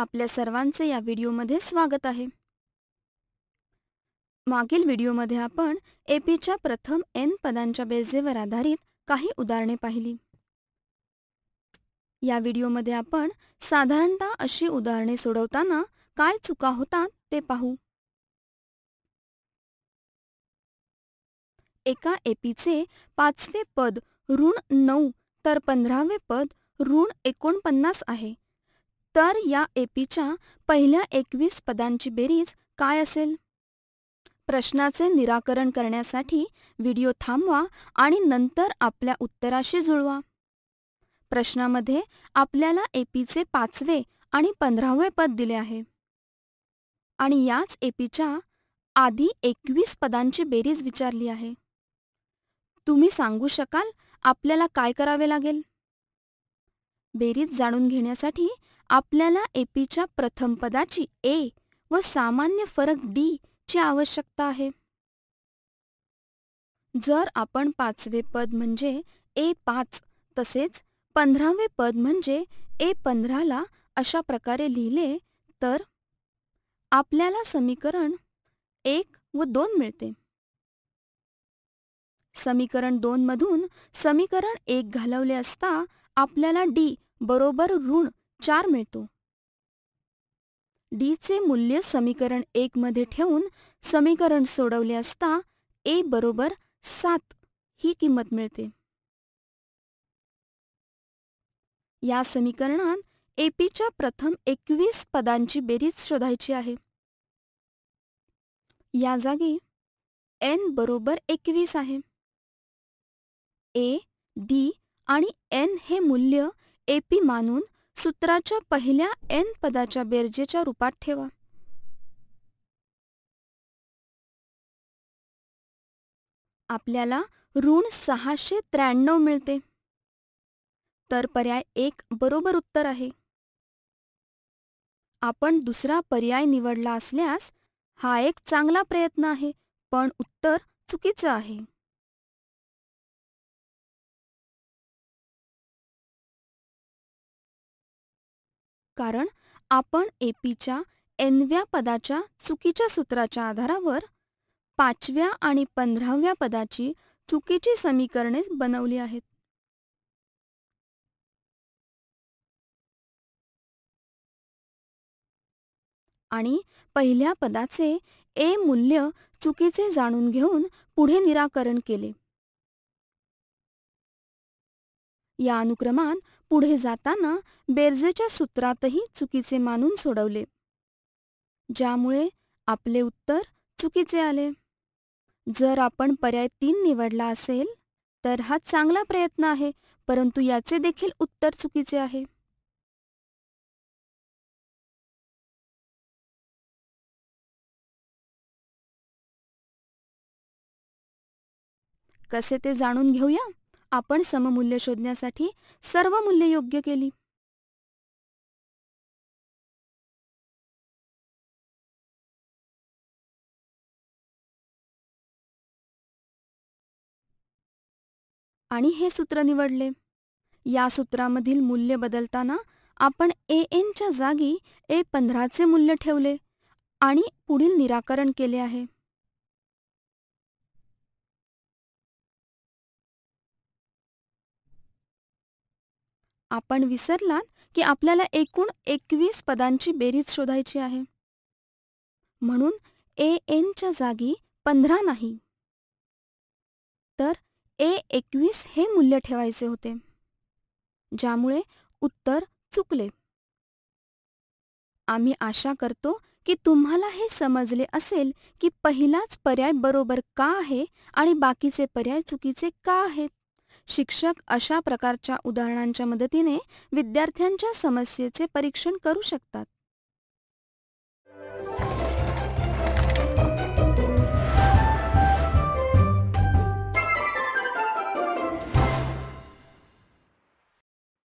आपल्या सर्वांचे या व्हिडिओमध्ये स्वागत आहे मागील व्हिडिओमध्ये आपण एपीच्या प्रथम एन पदांच्या बेजेवर आधारित काही उदाहरणे पाहिली या व्हिडिओमध्ये आपण साधारणतः अशी उदाहरणे सोडवताना काय चुका होतात ते पाहू एका एपीचे पाचवे पद ऋण नऊ तर पंधरावे पद ऋण एकोणपन्नास आहे तर या एपीच्या पहिल्या एकवीस पदांची बेरीज काय असेल प्रश्नाचे निराकरण करण्यासाठी व्हिडिओ थांबवा आणि नंतर आपल्या उत्तराशी जुळवा प्रश्नामध्ये आपल्याला एपीचे पाचवे आणि पंधरावे पद दिले आहे आणि याच एपीच्या आधी एकवीस पदांची बेरीज विचारली आहे तुम्ही सांगू शकाल आपल्याला काय करावे लागेल बेरीज जाणून घेण्यासाठी आपल्याला एपीच्या प्रथम पदाची ए व सामान्य फरक डी ची आवश्यकता आहे जर आपण पाचवे पद म्हणजे ए पाच तसेच पंधरावे पद म्हणजे ए पंधराला अशा प्रकारे लिहिले तर आपल्याला समीकरण एक व दोन मिळते समीकरण दोन मधून समीकरण एक घालवले असता आपल्याला डी बरोबर ऋण चार मिळतो चे मूल्य समीकरण एक मध्ये ठेवून समीकरण सोडवले असता ए बरोबर सात ही किंमत मिळते या समीकरणात एपीच्या प्रथम एकवीस पदांची बेरीज शोधायची आहे या जागी एन बरोबर एकवीस आहे ए डी आणि एन हे मूल्य एपी मानून सूत्राच्या पहिल्या एन पदाच्या बेरजेच्या रूपात ठेवा आपल्याला ऋण सहाशे त्र्याण्णव मिळते तर पर्याय एक बरोबर उत्तर आहे आपण दुसरा पर्याय निवडला असल्यास हा एक चांगला प्रयत्न आहे पण उत्तर चुकीचं आहे कारण आपण एपीच्या एनव्या पदाच्या चुकीच्या सूत्राच्या आधारावर पाचव्या आणि पंधराव्या पदाची चुकीची समीकरणे बनवली आहेत आणि पहिल्या पदाचे ए मूल्य चुकीचे जाणून घेऊन पुढे निराकरण केले या अनुक्रमात पुढे जाताना बेर्जेच्या सूत्रातही चुकीचे मानून सोडवले ज्यामुळे आपले उत्तर चुकीचे आले जर आपण पर्याय तीन निवडला असेल तर हा चांगला प्रयत्न आहे परंतु याचे देखील उत्तर चुकीचे आहे कसे ते जाणून घेऊया आपण सममूल्य शोधण्यासाठी सर्व मूल्य योग्य केली आणि हे सूत्र निवडले या सूत्रामधील मूल्य बदलताना आपण ए एनच्या जागी ए पंधराचे मूल्य ठेवले आणि पुढील निराकरण केले आहे आपण विसरलात की आपल्याला एकूण एकवीस पदांची बेरीज शोधायची आहे म्हणून ए एनच्या जागी पंधरा नाही तर ए एकवीस हे मूल्य ठेवायचे होते ज्यामुळे उत्तर चुकले आम्ही आशा करतो की तुम्हाला हे समजले असेल की पहिलाच पर्याय बरोबर का आहे आणि बाकीचे पर्याय चुकीचे का आहेत शिक्षक अशा प्रकारच्या उदाहरणांच्या मदतीने विद्यार्थ्यांच्या समस्येचे परीक्षण करू शकतात